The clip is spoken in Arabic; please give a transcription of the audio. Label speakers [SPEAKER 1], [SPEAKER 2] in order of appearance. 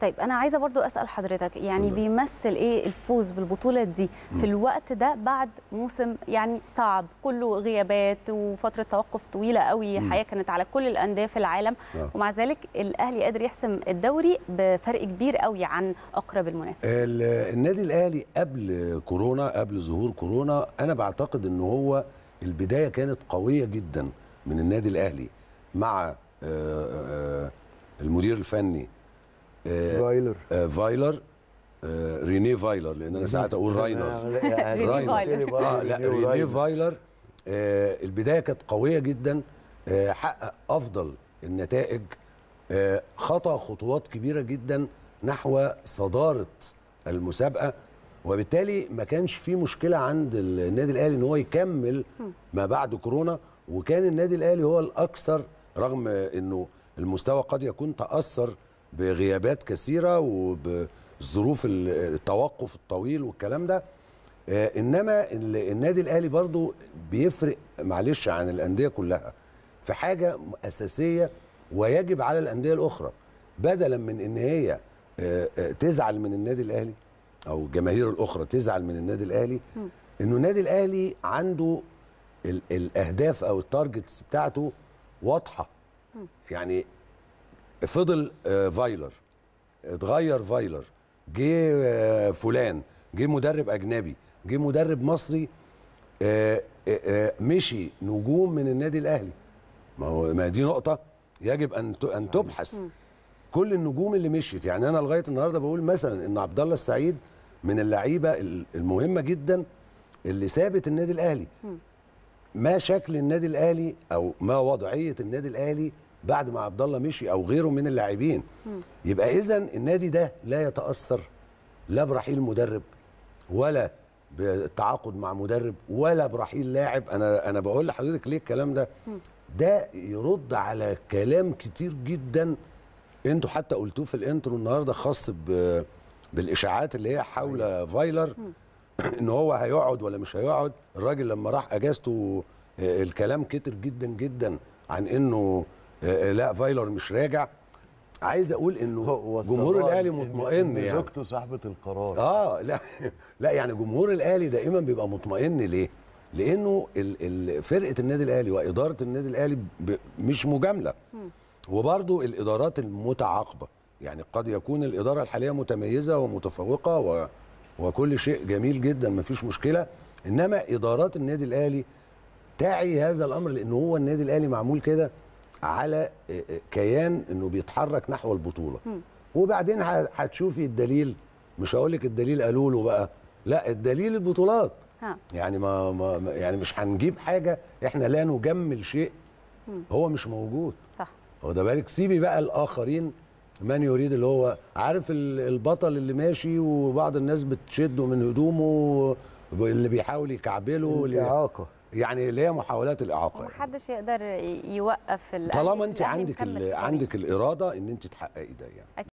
[SPEAKER 1] طيب انا عايزه برضو اسال حضرتك يعني بيمثل ايه الفوز بالبطوله دي في الوقت ده بعد موسم يعني صعب كله غيابات وفتره توقف طويله قوي الحقيقه كانت على كل الانديه في العالم آه. ومع ذلك الاهلي قادر يحسم الدوري بفرق كبير قوي عن اقرب المنافس النادي الاهلي قبل كورونا قبل ظهور كورونا انا بعتقد ان هو البدايه كانت قويه جدا من النادي الاهلي مع آه، آه، المدير الفني فايلر آه، آه، فايلر آه، رينيه فايلر لان انا ساعات اقول راينر راينر يعني اه لا رينيه فايلر البدايه كانت قويه جدا حقق افضل النتائج خطا خطوات كبيره جدا نحو صداره المسابقه وبالتالي ما كانش في مشكله عند النادي الاهلي ان هو يكمل ما بعد كورونا وكان النادي الاهلي هو الاكثر رغم انه المستوى قد يكون تاثر بغيابات كثيره وبظروف التوقف الطويل والكلام ده آه، انما النادي الاهلي برضو بيفرق معلش عن الانديه كلها في حاجه اساسيه ويجب على الانديه الاخرى بدلا من ان هي آه، آه، تزعل من النادي الاهلي او الجماهير الاخرى تزعل من النادي الاهلي انه النادي الاهلي عنده الاهداف او التارجتس بتاعته واضحه يعني فضل آه، فايلر اتغير فايلر جه آه، فلان جه مدرب اجنبي جه مدرب مصري آه، مشي نجوم من النادي الاهلي ما هو ما دي نقطه يجب ان ان تبحث كل النجوم اللي مشيت يعني انا لغايه النهارده بقول مثلا ان عبد الله السعيد من اللعيبه المهمه جدا اللي سابت النادي الاهلي ما شكل النادي الاهلي او ما وضعيه النادي الاهلي بعد ما عبد الله مشي او غيره من اللاعبين يبقى اذا النادي ده لا يتاثر لا برحيل مدرب ولا بالتعاقد مع مدرب ولا برحيل لاعب انا انا بقول لحضرتك ليه الكلام ده ده يرد على كلام كتير جدا انتوا حتى قلتوه في الانترو النهارده خاص بالاشاعات اللي هي حول أيوه. فايلر ان هو هيقعد ولا مش هيقعد الراجل لما راح اجازته آه، الكلام كتر جدا جدا عن انه آه، آه، لا فايلر مش راجع عايز اقول انه جمهور الاهلي مطمئن يعني زوجته صاحبه القرار اه لا لا يعني جمهور الاهلي دائما بيبقى مطمئن ليه؟ لانه فرقه النادي الاهلي واداره النادي الاهلي مش مجامله وبرده الادارات المتعاقبه يعني قد يكون الاداره الحاليه متميزه ومتفوقه و وكل شيء جميل جدا ما فيش مشكله انما ادارات النادي الاهلي تعي هذا الامر لان هو النادي الاهلي معمول كده على آه، آه، كيان انه بيتحرك نحو البطوله وبعدين هتشوفي الدليل مش هقول لك الدليل قالوا له بقى لا الدليل البطولات يعني ما, ما يعني مش هنجيب حاجه احنا لا نجمل شيء هو مش موجود صح هو ده بالك سيبي بقى الاخرين من يريد اللي هو عارف البطل اللي ماشي وبعض الناس بتشده من هدومه اللي بيحاول يكعبله الاعاقه يعني اللي هي محاولات الاعاقه يعني. محدش يقدر يوقف طالما يعني انت عندك عندك الاراده ان انت تحققي ده يعني